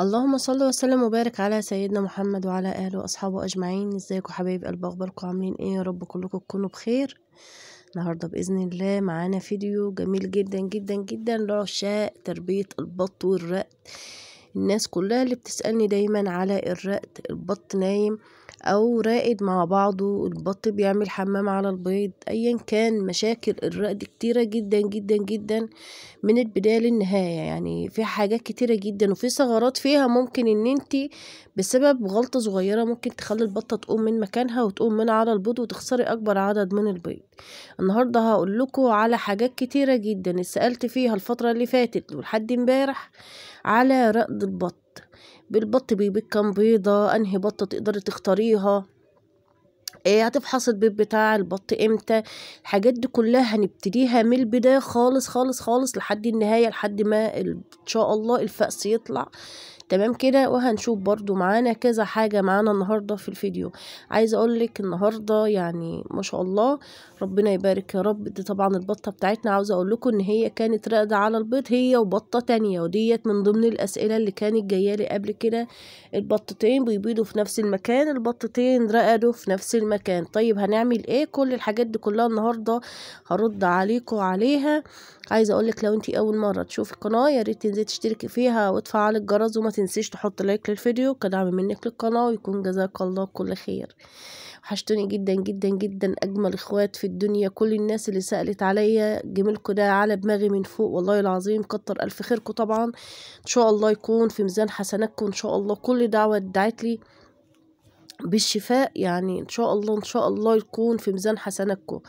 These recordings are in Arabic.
اللهم صل وسلم وبارك على سيدنا محمد وعلى اهله واصحابه اجمعين ازيكم حبايب قلب اخباركم عاملين ايه يا رب كلكم تكونوا بخير النهارده باذن الله معانا فيديو جميل جدا جدا جدا لعشاق تربيه البط والرقد الناس كلها اللي بتسالني دايما على الرقد البط نايم او رائد مع بعضه البط بيعمل حمام على البيض ايا كان مشاكل الرقد كتيرة جدا جدا جدا من البداية للنهاية يعني في حاجات كتيرة جدا وفي ثغرات فيها ممكن ان انت بسبب غلطة صغيرة ممكن تخلي البطة تقوم من مكانها وتقوم من على البيض وتخسري اكبر عدد من البيض النهاردة هقول لكم على حاجات كتيرة جدا اتسألت فيها الفترة اللي فاتت ولحد امبارح على رقد البط بالبط بيبيك كام بيضة أنهي بطة تقدري تختاريها إيه هتفحص البيت بتاع البط امتى الحاجات دي كلها هنبتديها من البداية خالص خالص خالص لحد النهاية لحد ما ان شاء الله الفأس يطلع تمام كده وهنشوف برضو معانا كذا حاجة معانا النهاردة في الفيديو عايزة اقولك النهاردة يعني ما شاء الله ربنا يبارك يا رب دي طبعا البطة بتاعتنا عاوزة اقولكم ان هي كانت راقدة على البيض هي وبطة تانية وديت من ضمن الاسئلة اللي كانت جاية لي قبل كده البطتين بيبيضوا في نفس المكان البطتين رقدوا في نفس المكان طيب هنعمل ايه كل الحاجات دي كلها النهاردة هرد عليكم عليها عايزة اقولك لو انتي اول مرة تشوفي القناة يا ريت تنزلي تشتركي فيها وتفعلي الجرس وما تنسيش تحط لايك للفيديو كدعم منك للقناة ويكون جزاك الله كل خير وحشتوني جدا جدا جدا اجمل اخوات في الدنيا كل الناس اللي سألت عليا جميلكوا ده على دماغي من فوق والله العظيم كتر الف خيركم طبعا ان شاء الله يكون في ميزان حسناتكم ان شاء الله كل دعوة ادعت لي بالشفاء يعني ان شاء الله ان شاء الله يكون في ميزان حسناتكم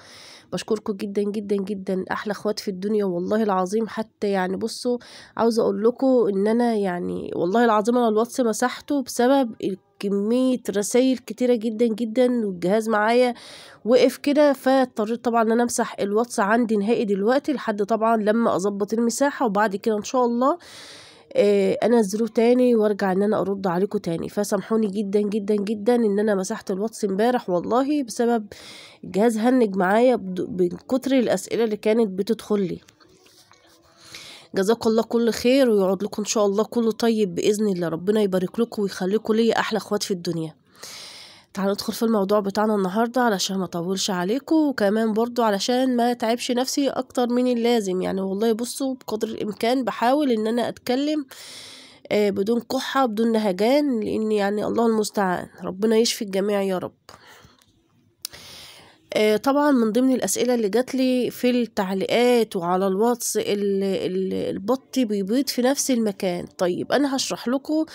بشكركم جدا جدا جدا احلى اخوات في الدنيا والله العظيم حتى يعني بصوا عاوزه اقول لكم ان انا يعني والله العظيم انا الواتس مسحته بسبب كمية رسايل كتيرة جدا جدا والجهاز معايا وقف كده فاضطريت طبعا ان انا امسح الواتس عندي نهائي دلوقتي لحد طبعا لما اظبط المساحة وبعد كده ان شاء الله آه، انزله تاني وارجع ان انا ارد عليكم تاني فسامحوني جدا جدا جدا ان انا مسحت الواتس امبارح والله بسبب الجهاز هنج معايا من كتر الاسئله اللي كانت بتدخل لي جزاكم الله كل خير ويعود لكم ان شاء الله كله طيب باذن الله ربنا يبارك لكم ويخليكم ليا احلى اخوات في الدنيا تعالوا ندخل في الموضوع بتاعنا النهاردة علشان ما اطولش عليكم وكمان برضو علشان ما تعبش نفسي اكتر من اللازم يعني والله بصوا بقدر الامكان بحاول ان انا اتكلم آه، بدون كحة بدون نهجان لان يعني الله المستعان ربنا يشفي الجميع يا رب آه، طبعا من ضمن الأسئلة اللي جات لي في التعليقات وعلى الواتس البط بيبيض في نفس المكان طيب أنا هشرح لكم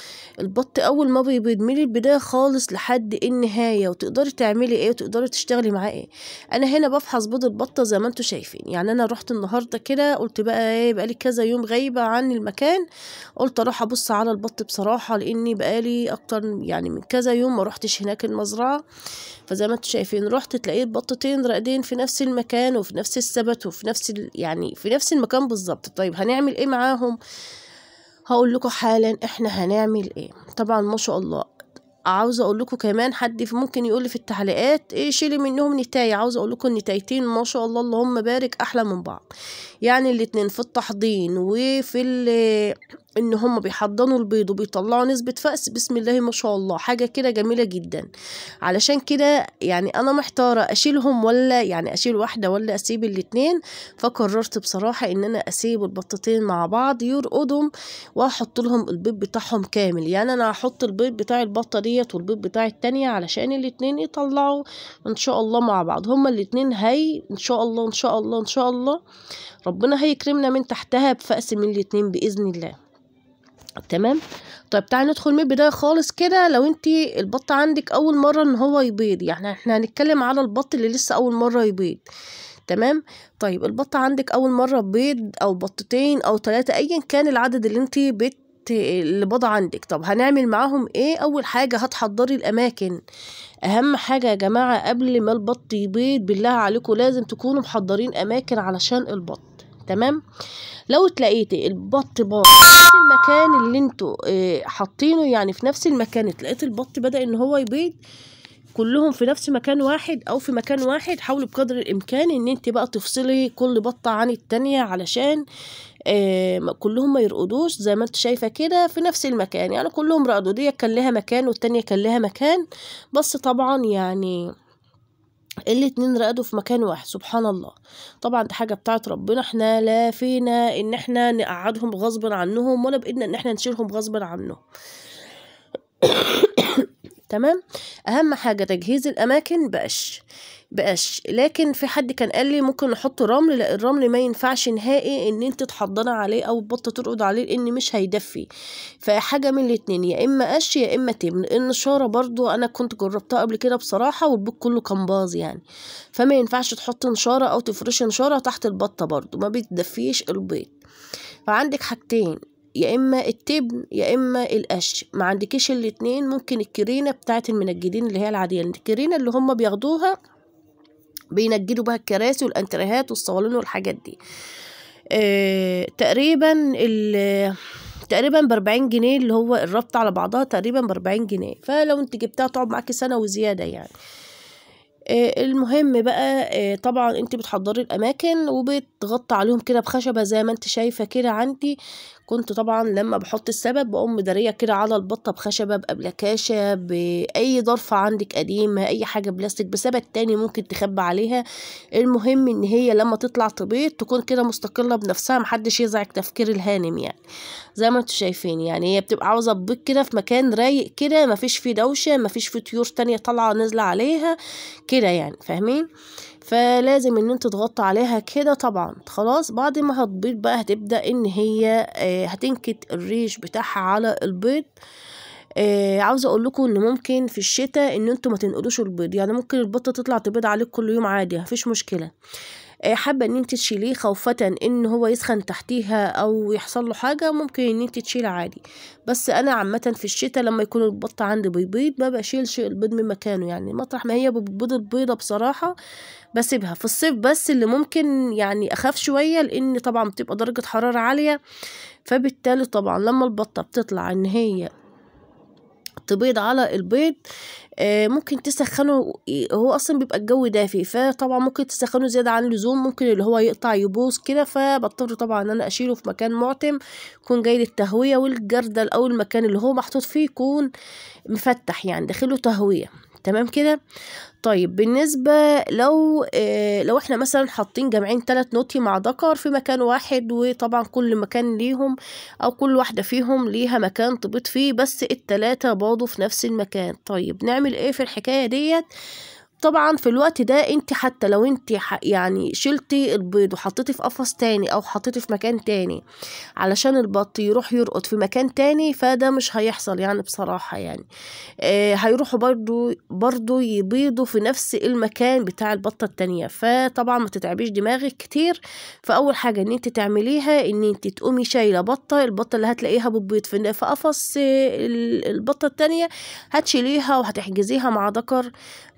البط أول ما بيبيض من البداية خالص لحد النهاية وتقدري تعملي إيه وتقدري تشتغلي معاه إيه أنا هنا بفحص بيض البطة زي ما انتوا شايفين يعني أنا رحت النهاردة كده قلت بقى إيه بقالي كذا يوم غايبة عن المكان قلت أروح أبص على البط بصراحة لأني بقالي أكتر يعني من كذا يوم ما رحتش هناك المزرعة فزي ما انتوا شايفين رحت تلاقيه البط نقطتين رائدين في نفس المكان وفي نفس الثبت وفي نفس يعني في نفس المكان بالظبط طيب هنعمل ايه معاهم هقول لكم حالا احنا هنعمل ايه طبعا ما شاء الله عاوزه اقول لكم كمان حد ممكن يقول لي في التعليقات ايه شيلي منهم نتاية عاوزه اقول لكم النتايتين ما شاء الله اللهم بارك احلى من بعض يعني الاتنين في التحضين وفي ان هم بيحضنوا البيض وبيطلعوا نسبة فأس بسم الله ما شاء الله حاجة كده جميلة جدا علشان كده يعني انا محتارة اشيلهم ولا يعني اشيل واحدة ولا اسيب الاتنين فقررت بصراحة ان انا اسيب البطتين مع بعض يرقدهم واحط لهم البيض بتاعهم كامل يعني انا هحط البيض بتاع البطة ديت والبيض بتاع التانية علشان الاتنين يطلعوا ان شاء الله مع بعض هما الاتنين هاي ان شاء الله ان شاء الله ان شاء الله ربنا هيكرمنا من تحتها بفأس من الاتنين بإذن الله تمام طيب تعالى ندخل من البدايه خالص كده لو انت البط عندك اول مره ان هو يبيض يعني احنا هنتكلم على البط اللي لسه اول مره يبيض تمام طيب البط عندك اول مره بيض او بطتين او ثلاثه ايا كان العدد اللي انت بت اللي بضع عندك طب هنعمل معاهم ايه اول حاجه هتحضري الاماكن اهم حاجه يا جماعه قبل ما البط يبيض بالله عليكم لازم تكونوا محضرين اماكن علشان البط تمام لو تلاقيتي البط بار في المكان اللي انتوا آه، حاطينه يعني في نفس المكان تلاقيت البط بدا ان هو يبيض كلهم في نفس مكان واحد او في مكان واحد حاولي بقدر الامكان ان انت بقى تفصلي كل بطه عن التانية علشان آه كلهم ما يرقدوش زي ما انت شايفه كده في نفس المكان يعني كلهم رقدوا دي كان لها مكان والتانية كان لها مكان بس طبعا يعني الاتنين رقدوا في مكان واحد سبحان الله طبعا دي حاجه بتاعت ربنا احنا لا فينا ان احنا نقعدهم غصب عنهم ولا بايدنا ان احنا نشيلهم غصب عنهم تمام اهم حاجه تجهيز الاماكن بقش بقش لكن في حد كان قال لي ممكن نحط رمل لا الرمل ما ينفعش نهائي ان انت تحضني عليه او تبطي ترقد عليه لان مش هيدفي فحاجه من الاتنين يا اما قش يا اما تمن النشاره برضو انا كنت جربتها قبل كده بصراحه والبيت كله كان باظ يعني فما ينفعش تحط نشاره او تفرشي نشاره تحت البطه برضو ما بتدفيش البيض فعندك حاجتين يا اما التبن يا اما القش ما عندكيش الاتنين ممكن الكرينه بتاعه المنجدين اللي هي العاديه الكرينه اللي هم بياخدوها بينجدوا بها الكراسي والانتريهات والصوالين والحاجات دي آه تقريبا ب 40 جنيه اللي هو الربط على بعضها تقريبا 40 جنيه فلو انت جبتها تقعد معاكي سنة وزيادة يعني آه، المهم بقى آه، طبعا انت بتحضري الاماكن وبتغطي عليهم كده بخشبه زي ما انت شايفه كده عندي كنت طبعا لما بحط السبب بقوم داريه كده على البطه بخشبه بابلكاشه باي ظرف عندك قديم اي حاجه بلاستيك بسبب تاني ممكن تخبى عليها المهم ان هي لما تطلع تبيض تكون كده مستقله بنفسها محدش يزعج تفكير الهانم يعني زي ما انتوا شايفين يعني هي بتبقى عاوزه تبيض كده في مكان رايق كده مفيش فيه دوشه مفيش فيه طيور تانية طالعه نازله عليها كده كده يعني فاهمين فلازم ان انت تغطي عليها كده طبعا خلاص بعد ما هتبيض بقى هتبدا ان هي آه، هتنكت الريش بتاعها على البيض آه عاوزه اقول لكم ان ممكن في الشتاء ان انتوا ما تنقلوش البيض يعني ممكن البطه تطلع تبيض عليك كل يوم عادي مفيش مشكله آه، حابة ان انت تشيليه خوفة ان هو يسخن تحتيها او يحصل له حاجة ممكن ان انت تشيله عادي بس انا عامة في الشتاء لما يكون البطة عندي بيبيض ما بشيلش البيض من مكانه يعني مطرح ما هي بتبيض البيضة بصراحة بسيبها في الصيف بس اللي ممكن يعني اخاف شوية لان طبعا بتبقى درجة حرارة عالية فبالتالي طبعا لما البطة بتطلع ان هي تبيض على البيض آه، ممكن تسخنه هو اصلا بيبقى الجو دافي فطبعا ممكن تسخنه زياده عن اللزوم ممكن اللي هو يقطع يبوظ كده فبضطر طبعا ان انا اشيله في مكان معتم يكون جاي للتهويه والجردل او المكان اللي هو محطوط فيه يكون مفتح يعني داخله تهويه تمام كده طيب بالنسبة لو آه لو احنا مثلا حاطين جمعين تلات نوتي مع ذكر في مكان واحد وطبعا كل مكان ليهم او كل واحدة فيهم ليها مكان تبيض فيه بس التلاتة برضه في نفس المكان طيب نعمل ايه في الحكاية ديت طبعا في الوقت ده انت حتى لو انت يعني شلتي البيض وحطيتي في قفص تاني او حطيتي في مكان تاني علشان البط يروح يرقد في مكان تاني فده مش هيحصل يعني بصراحة يعني آه هيروحوا برضو برضو يبيضوا في نفس المكان بتاع البطة التانية فطبعا ما تتعبيش دماغك كتير فاول حاجة ان انت تعمليها ان انت تقومي شايلة بطة البطة اللي هتلاقيها بتبيض في قفص البطة التانية هتشيليها وهتحجزيها مع ذكر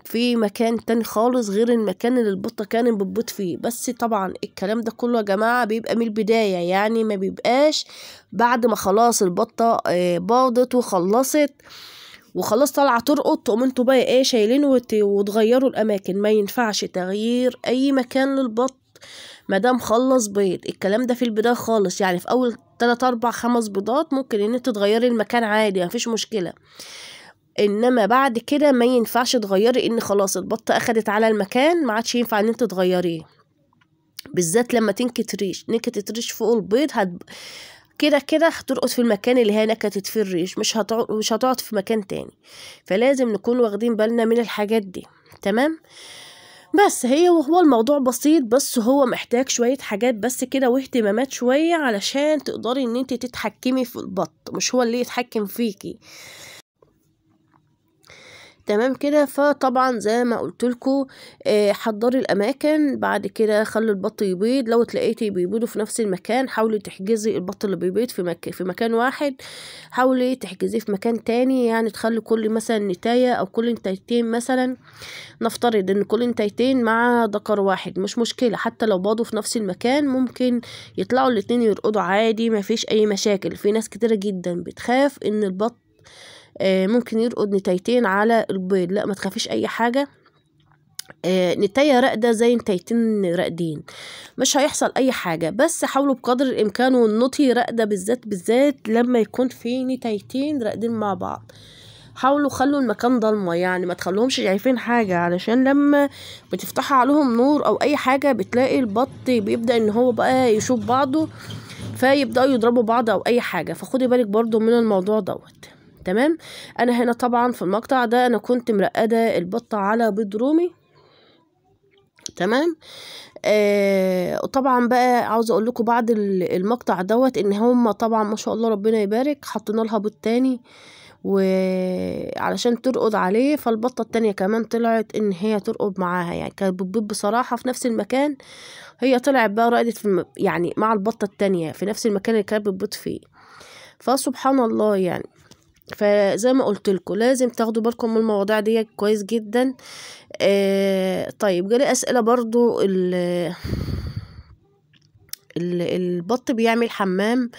في مكان تاني خالص غير المكان اللي البطة كانت بتبيض فيه بس طبعا الكلام ده كله يا جماعة بيبقى من البداية يعني ما بيبقاش بعد ما خلاص البطة آه، باضت وخلصت وخلاص طالعة ترقط تقوم انتوا بقى ايه شايلين وتغيروا الأماكن ما ينفعش تغيير أي مكان للبط دام خلص بيض الكلام ده في البداية خالص يعني في أول 3 أربع خمس بيضات ممكن ان انت تغيري المكان عادي مفيش مشكلة انما بعد كده ما ينفعش تغيري ان خلاص البطه اخدت على المكان ما عادش ينفع ان انت تغيريه بالذات لما تنكت ريش نكتت ريش فوق البيض هت... كده كده هترقد في المكان اللي هي نكتت فيه الريش مش هتقعد مش هتقعد في مكان تاني فلازم نكون واخدين بالنا من الحاجات دي تمام بس هي وهو الموضوع بسيط بس هو محتاج شوية حاجات بس كده واهتمامات شوية علشان تقدري ان انت تتحكمي في البط مش هو اللي يتحكم فيكي تمام كده فطبعا زي ما قلت لكم آه، حضري الاماكن بعد كده خلي البط يبيض لو تلاقيتي بيبيضوا في نفس المكان حاولي تحجزي البط اللي بيبيض في, مك... في مكان واحد حاولي تحجزيه في مكان تاني يعني تخلي كل مثلا نتايه او كل نتايتين مثلا نفترض ان كل نتايتين مع ذكر واحد مش مشكله حتى لو باضوا في نفس المكان ممكن يطلعوا الاتنين يرقدوا عادي مفيش اي مشاكل في ناس كتيره جدا بتخاف ان البط آه، ممكن يرقد نتايتين على البيض لا ما تخافيش اي حاجه آه نتايه راقده زي نتايتين راقدين مش هيحصل اي حاجه بس حاولوا بقدر الامكان والنطي راقده بالذات بالذات لما يكون في نتايتين راقدين مع بعض حاولوا خلوا المكان ضلمه يعني ما تخلوهمش شايفين حاجه علشان لما بتفتح عليهم نور او اي حاجه بتلاقي البط بيبدا ان هو بقى يشوف بعضه فيبداوا يضربوا بعض او اي حاجه فخدي بالك برضو من الموضوع دوت تمام انا هنا طبعا في المقطع ده انا كنت مرقده البطه على بيض رومي تمام آه طبعا بقى عاوزه اقول لكم بعد المقطع دوت ان هما طبعا ما شاء الله ربنا يبارك حطينا لها بيض تاني وعلشان ترقد عليه فالبطه التانية كمان طلعت ان هي ترقد معاها يعني كانت بتبيض بصراحه في نفس المكان هي طلعت بقى رقدت في يعني مع البطه التانية في نفس المكان اللي كانت بتبيض فيه فسبحان الله يعني فزي ما قلت لكم لازم تاخدوا بالكم من المواضيع دي كويس جدا آه طيب جالي اسئله برضو الـ البط بيعمل حمام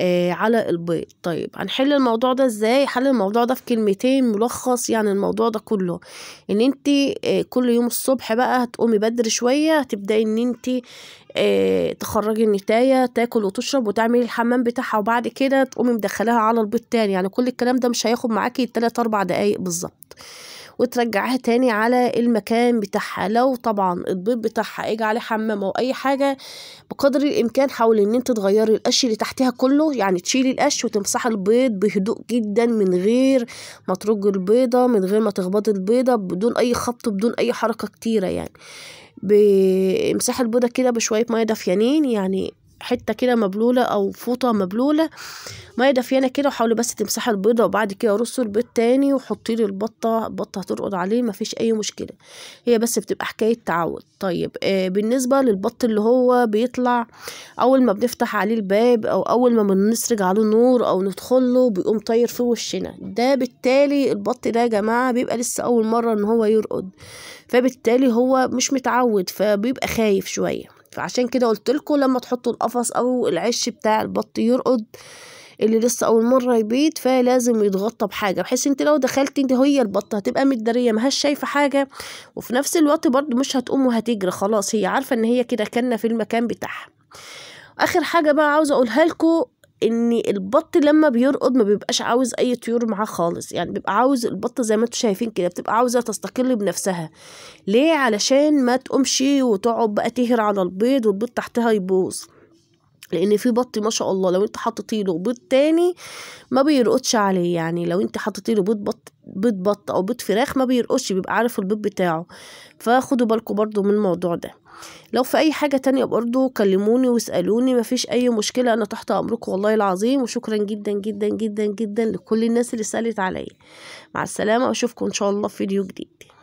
آه، على البيض طيب هنحل الموضوع ده ازاي حل الموضوع ده في كلمتين ملخص يعني الموضوع ده كله ان انت آه، كل يوم الصبح بقى هتقومي بدري شويه هتبداي ان انت آه، تخرجي النتايه تاكل وتشرب وتعملي الحمام بتاعها وبعد كده تقومي مدخلاها على البيض تاني يعني كل الكلام ده مش هياخد معاكي 3 4 دقايق بالظبط وترجعها تاني على المكان بتاعها لو طبعا البيض بتاعها اجى عليه حمامه او اي حاجه بقدر الامكان حاولي ان انت تغيري القش اللي تحتها كله يعني تشيلي القش وتمسحي البيض بهدوء جدا من غير ما ترج البيضه من غير ما تخبطي البيضه بدون اي خبط بدون اي حركه كتيره يعني بامسحي البيضه كده بشويه ميه دافيانين يعني حته كده مبلوله او فوطه مبلوله ميه دافيانه كده وحاولي بس تمسحي البيضه وبعد كده رصي البيض تاني وحطي لي البطه البطه هترقد عليه مفيش اي مشكله هي بس بتبقى حكايه تعود طيب آه بالنسبه للبط اللي هو بيطلع اول ما بنفتح عليه الباب او اول ما بنسرج عليه نور او ندخله بيقوم طاير في وشنا ده بالتالي البط ده يا جماعه بيبقى لسه اول مره ان هو يرقد فبالتالي هو مش متعود فبيبقى خايف شويه فعشان كده قلت لكم لما تحطوا القفص او العش بتاع البط يرقد اللي لسه اول مره يبيض فلازم يتغطى بحاجه بحيث انت لو دخلت انت هي البطه هتبقى متدريه مهاش شايفه حاجه وفي نفس الوقت برضو مش هتقوم وهتجري خلاص هي عارفه ان هي كده كنا في المكان بتاعها اخر حاجه بقى عاوزه اقولها لكم ان البط لما بيرقد ما بيبقاش عاوز اي طيور معاه خالص يعني بيبقى عاوز البطه زي ما انتم شايفين كده بتبقى عاوزه تستقل بنفسها ليه علشان ما تقومش وتقعد بقى تهر على البيض والبيض تحتها يبوظ لان في بط ما شاء الله لو انت حطيتي له بيض تاني ما بيرقدش عليه يعني لو انت حطيتي له بيض بط بيض بط او بيض فراخ ما بيرقدش بيبقى عارف البيض بتاعه فاخدوا بالكم برضو من الموضوع ده لو في أي حاجة تانية برضو كلموني واسألوني مفيش أي مشكلة أنا تحت أمركم والله العظيم وشكرا جدا جدا جدا جدا لكل الناس اللي سألت عليا مع السلامة وأشوفكم إن شاء الله في فيديو جديد